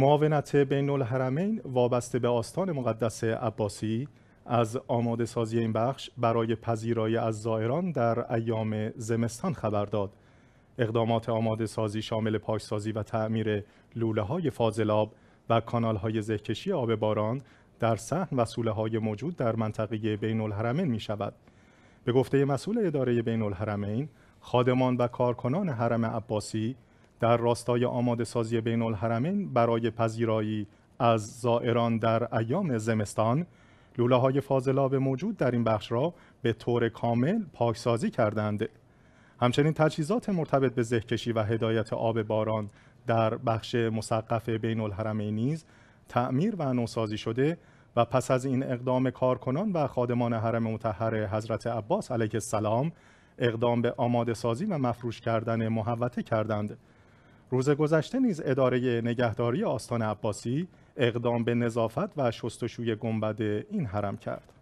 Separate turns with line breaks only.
معاونت بین الحرمین وابسته به آستان مقدس عباسی از آماده سازی این بخش برای پذیرایی از زائران در ایام زمستان خبر داد. اقدامات آماده سازی شامل پاکسازی و تعمیر لوله های فاضلاب و کانال های زهکشی آب باران در سحن و سوله های موجود در منطقه بین الحرمین می شود. به گفته مسئول اداره بین الحرمین، خادمان و کارکنان حرم عباسی در راستای آماده سازی بین الحرمین برای پذیرایی از زائران در ایام زمستان لوله های فاضلاب موجود در این بخش را به طور کامل پاکسازی کردند. همچنین تجهیزات مرتبط به زهکشی و هدایت آب باران در بخش مسقف بین الحرمین نیز تعمیر و نوسازی شده و پس از این اقدام کارکنان و خادمان حرم مطهر حضرت عباس علیه السلام اقدام به آماده سازی و مفروش کردن محوته کردند روز گذشته نیز اداره نگهداری آستان عباسی اقدام به نظافت و شستشوی گنبد این حرم کرد.